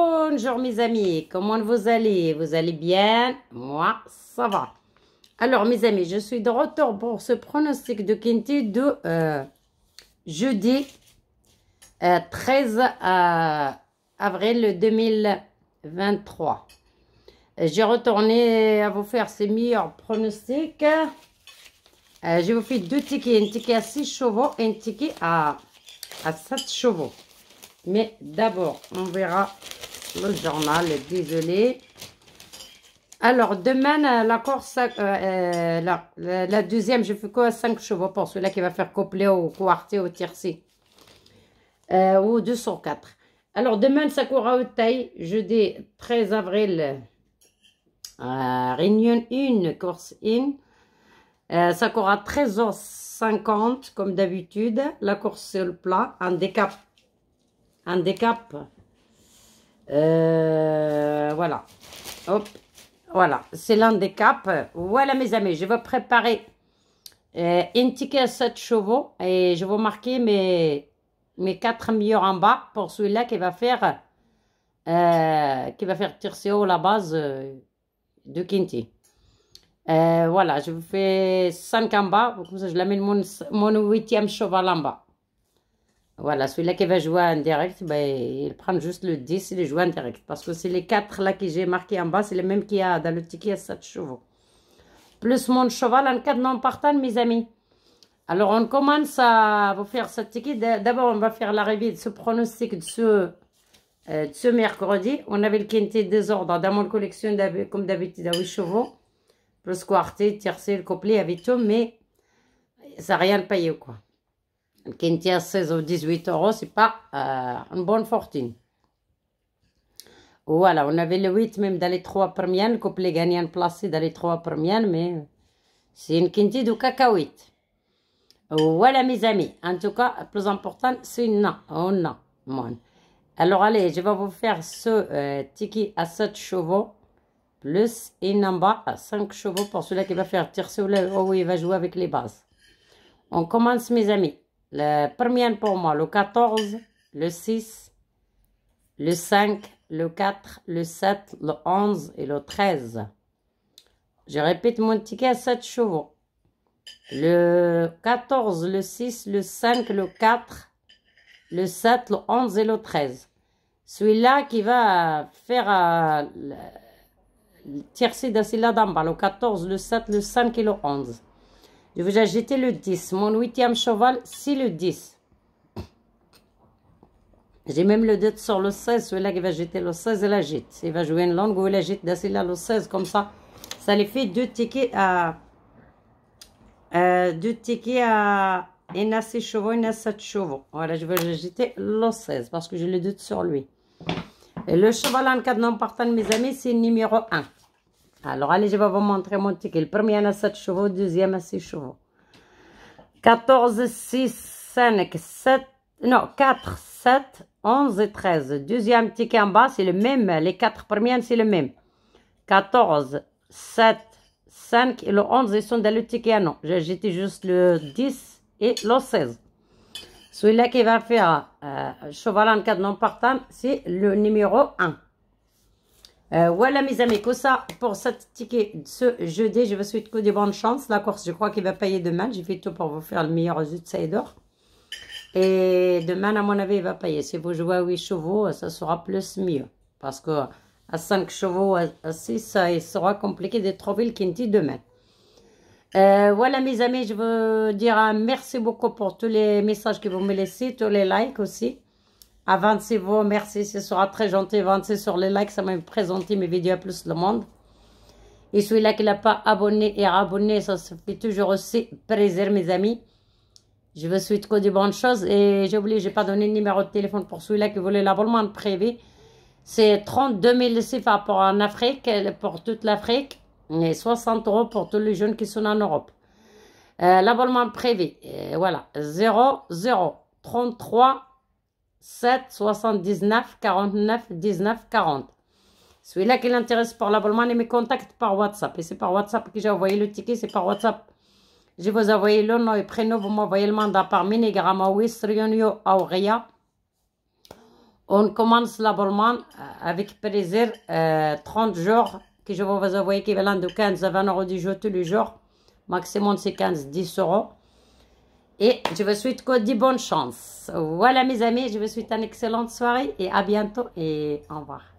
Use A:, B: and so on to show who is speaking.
A: Bonjour mes amis, comment vous allez Vous allez bien Moi, ça va. Alors mes amis, je suis de retour pour ce pronostic de Quinty de euh, jeudi 13 euh, euh, avril 2023. J'ai retourné à vous faire ces meilleurs pronostics. je vous fais deux tickets, un ticket à 6 chevaux et un ticket à, à 7 chevaux. Mais d'abord, on verra le journal, désolé. Alors, demain, euh, la course, euh, euh, la, deuxième, je fais quoi 5 chevaux pour celui-là qui va faire coupler au quarté, au tiercé. Ou 204. Alors, demain, ça au taille jeudi 13 avril, réunion 1, course 1. Ça à 13h50, comme d'habitude. La course sur le plat, handicap. Handicap euh, voilà. Hop. Voilà. C'est caps, Voilà, mes amis. Je vais préparer euh, un ticket à 7 chevaux. Et je vais marquer mes, mes 4 meilleurs en bas pour celui-là qui va faire... Euh, qui va faire sur la base euh, de Quinti. Euh, voilà, je vous fais 5 en bas, comme ça je l'amène mon, mon 8e cheval en bas. Voilà, celui-là qui va jouer en direct, ben, il prend juste le 10 et il joue en direct. Parce que c'est les 4 là que j'ai marqué en bas, c'est les mêmes qui a dans le ticket à 7 chevaux. Plus mon cheval en cas de non-partant, mes amis. Alors, on commence à vous faire ce ticket. D'abord, on va faire l'arrivée de ce pronostic de ce, euh, mercredi. On avait le quintet désordre dans mon collection, comme d'habitude, à 8 chevaux. Plus quartet, tiercé, le couplet, avec tout, mais ça n'a rien payé, quoi. Kinti à 16 ou 18 euros c'est pas euh, une bonne fortune voilà on avait le 8 même dans les trois premières le couple gagnant place dans les trois premières mais c'est une quinte de cacahuète voilà mes amis en tout cas le plus important c'est une oh alors allez je vais vous faire ce euh, ticket à 7 chevaux plus une en bas à 5 chevaux pour celui qui va faire tirer le Oh où il va jouer avec les bases on commence mes amis la première pour moi, le 14, le 6, le 5, le 4, le 7, le 11 et le 13. Je répète mon ticket à 7 chevaux. Le 14, le 6, le 5, le 4, le 7, le 11 et le 13. Celui-là qui va faire euh, le tiercé d'Assila d'Amba, le 14, le 7, le 5 et le 11. Je vais jeter le 10. Mon huitième cheval, c'est le 10. J'ai même le doute sur le 16. Celui-là qui va jeter le 16, il agite. Il va jouer une langue ou il agite là le 16. Comme ça, ça les fait deux tickets à... Euh, deux tickets à... Il a chevaux, il a 7 chevaux. Voilà, je vais jeter le 16 parce que j'ai le doute sur lui. Et le cheval en cas de non partant, mes amis, c'est numéro 1. Alors, allez, je vais vous montrer mon ticket. Le premier à 7 chevaux, le deuxième à 6 chevaux. 14, 6, 5, 7, non, 4, 7, 11 et 13. Deuxième ticket en bas, c'est le même. Les quatre premières, c'est le même. 14, 7, 5 et le 11, ils sont dans le ticket à non. jeté juste le 10 et le 16. Celui-là qui va faire euh, cheval en cas de non partant, c'est le numéro 1. Euh, voilà mes amis, que ça pour ticket ce jeudi. Je vous souhaite que des bonnes chances. La course, je crois qu'il va payer demain. J'ai fait tout pour vous faire le meilleur résultat Et demain, à mon avis, il va payer. Si vous jouez à 8 chevaux, ça sera plus mieux. Parce que à 5 chevaux, à 6, ça, il sera compliqué de trouver le kinti demain. Euh, voilà mes amis, je veux dire merci beaucoup pour tous les messages que vous me laissez, tous les likes aussi avancez vous merci, ce sera très gentil, 26 sur les likes, ça m'a présenté mes vidéos à plus le monde. Et celui-là qui n'a pas abonné et abonné, ça fait toujours aussi plaisir mes amis. Je vous souhaite que de bonnes choses et j'ai oublié, n'ai pas donné le numéro de téléphone pour celui-là qui voulait l'abonnement privé. C'est 32 000 CFA pour en Afrique, pour toute l'Afrique et 60 euros pour tous les jeunes qui sont en Europe. Euh, l'abonnement privé, euh, voilà, 0033... 7 79 49 19 40. Celui-là qui l'intéresse pour l'abonnement, il me contacte par WhatsApp. Et c'est par WhatsApp que j'ai envoyé le ticket, c'est par WhatsApp. Je vous envoie le nom et prénom, vous m'envoyez le mandat par minigramme Wistrionio Aurea. On commence l'abonnement euh, avec plaisir, 30 euh, jours, que je vais vous envoyer qui de 15 à 20 euros du jour, tous les jours. Maximum c'est 15, 10 euros. Et je vous souhaite que de bonnes chances. Voilà mes amis, je vous souhaite une excellente soirée et à bientôt et au revoir.